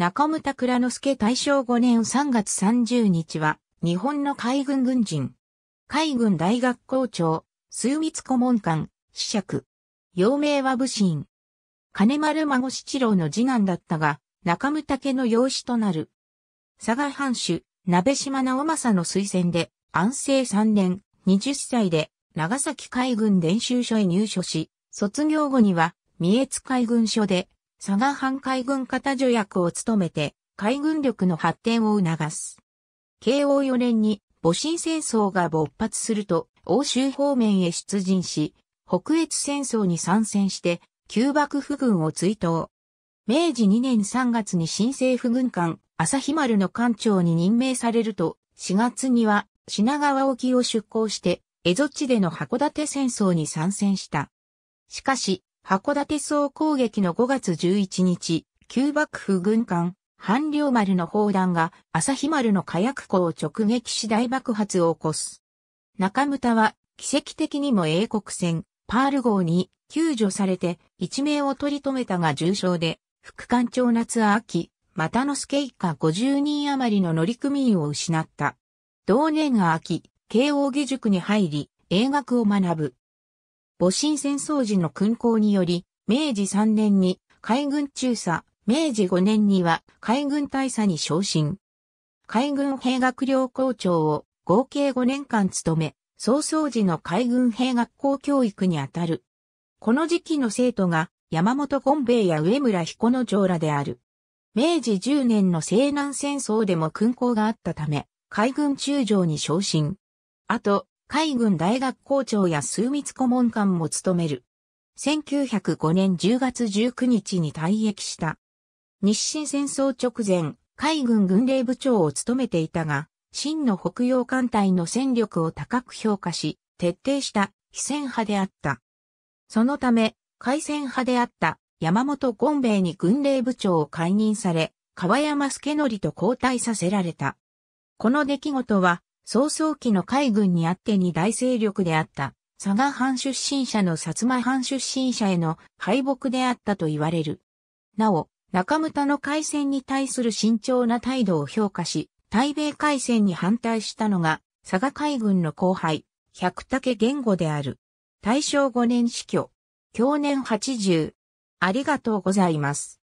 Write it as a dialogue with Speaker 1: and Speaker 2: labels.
Speaker 1: 中村倉之助大正5年3月30日は、日本の海軍軍人。海軍大学校長、数密顧問官、司釈。幼名は武神。金丸孫七郎の次男だったが、中村家の養子となる。佐賀藩主、鍋島直政の推薦で、安政3年、20歳で、長崎海軍練習所へ入所し、卒業後には、三重津海軍所で、佐賀藩海軍方助役を務めて、海軍力の発展を促す。慶応4年に、戊辰戦争が勃発すると、欧州方面へ出陣し、北越戦争に参戦して、旧幕府軍を追悼。明治2年3月に新政府軍艦、朝日丸の艦長に任命されると、4月には品川沖を出港して、蝦夷地での函館戦争に参戦した。しかし、函館総攻撃の5月11日、旧幕府軍艦、半領丸の砲弾が朝日丸の火薬庫を直撃し大爆発を起こす。中村は奇跡的にも英国船、パール号に救助されて一命を取り留めたが重傷で、副艦長夏秋、又之助一家50人余りの乗組員を失った。同年が秋、慶応義塾に入り、英学を学ぶ。戊辰戦争時の勲功により、明治3年に海軍中佐、明治5年には海軍大佐に昇進。海軍兵学寮校長を合計5年間務め、早々時の海軍兵学校教育にあたる。この時期の生徒が山本権兵衛や上村彦の長らである。明治10年の西南戦争でも勲功があったため、海軍中将に昇進。あと、海軍大学校長や枢密顧問官も務める。1905年10月19日に退役した。日清戦争直前、海軍軍令部長を務めていたが、真の北洋艦隊の戦力を高く評価し、徹底した非戦派であった。そのため、海戦派であった山本権兵衛に軍令部長を解任され、川山助則と交代させられた。この出来事は、早々期の海軍にあって二大勢力であった、佐賀藩出身者の薩摩藩出身者への敗北であったと言われる。なお、中村の海戦に対する慎重な態度を評価し、対米海戦に反対したのが、佐賀海軍の後輩、百武言語である。大正5年死去。去年80。ありがとうございます。